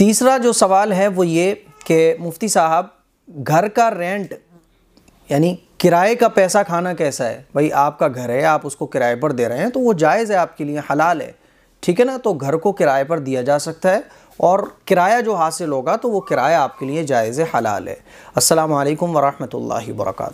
तीसरा जो सवाल है वो ये कि मुफ्ती साहब घर का रेंट यानी किराए का पैसा खाना कैसा है भाई आपका घर है आप उसको किराए पर दे रहे हैं तो वो जायज़ है आपके लिए हलाल है ठीक है ना तो घर को किराए पर दिया जा सकता है और किराया जो हासिल होगा तो वो किराया आपके लिए जायज़ हलाल है असलकम वरहमल वर्क